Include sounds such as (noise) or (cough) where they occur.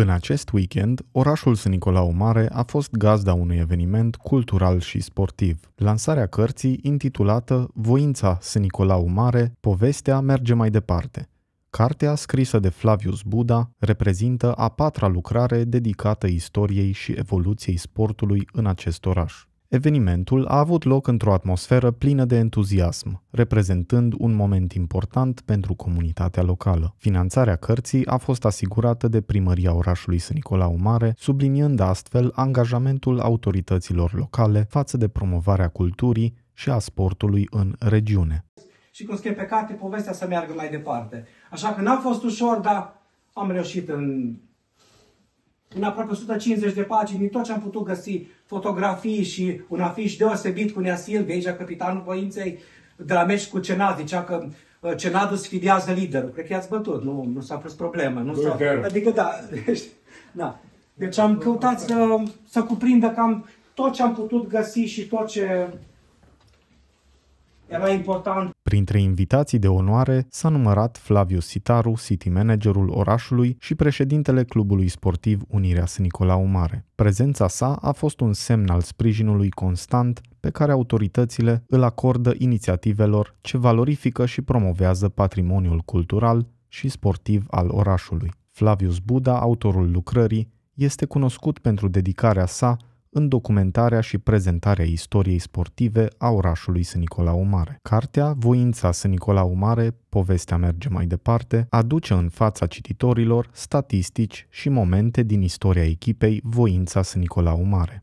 În acest weekend, orașul S. Nicolau Mare a fost gazda unui eveniment cultural și sportiv. Lansarea cărții, intitulată Voința S. Nicolau Mare, povestea merge mai departe. Cartea, scrisă de Flavius Buda, reprezintă a patra lucrare dedicată istoriei și evoluției sportului în acest oraș. Evenimentul a avut loc într-o atmosferă plină de entuziasm, reprezentând un moment important pentru comunitatea locală. Finanțarea cărții a fost asigurată de primăria orașului S. Nicolau Mare, subliniind astfel angajamentul autorităților locale față de promovarea culturii și a sportului în regiune. Și cum scrie pe carte, povestea să meargă mai departe. Așa că n-a fost ușor, dar am reușit în în aproape 150 de pagini, din tot ce am putut găsi, fotografii și un afiș deosebit cu Nea Silvia, aici capitanul voinței, de la meci cu Cenad, zicea că uh, Cenadu sfidează liderul. Cred că i-ați bătut, nu, nu s-a pus problemă. Nu s-a... Adică da, (laughs) da. Deci am căutat să, să cuprindă cam tot ce am putut găsi și tot ce era important. Printre invitații de onoare s-a numărat Flavius Sitaru, city managerul orașului și președintele clubului sportiv Unirea S. Nicolau Mare. Prezența sa a fost un semn al sprijinului constant pe care autoritățile îl acordă inițiativelor ce valorifică și promovează patrimoniul cultural și sportiv al orașului. Flavius Buda, autorul lucrării, este cunoscut pentru dedicarea sa în documentarea și prezentarea istoriei sportive a orașului S. Nicolau Mare. Cartea Voința S. Nicolau Mare, povestea merge mai departe, aduce în fața cititorilor statistici și momente din istoria echipei Voința S. Nicolau Mare.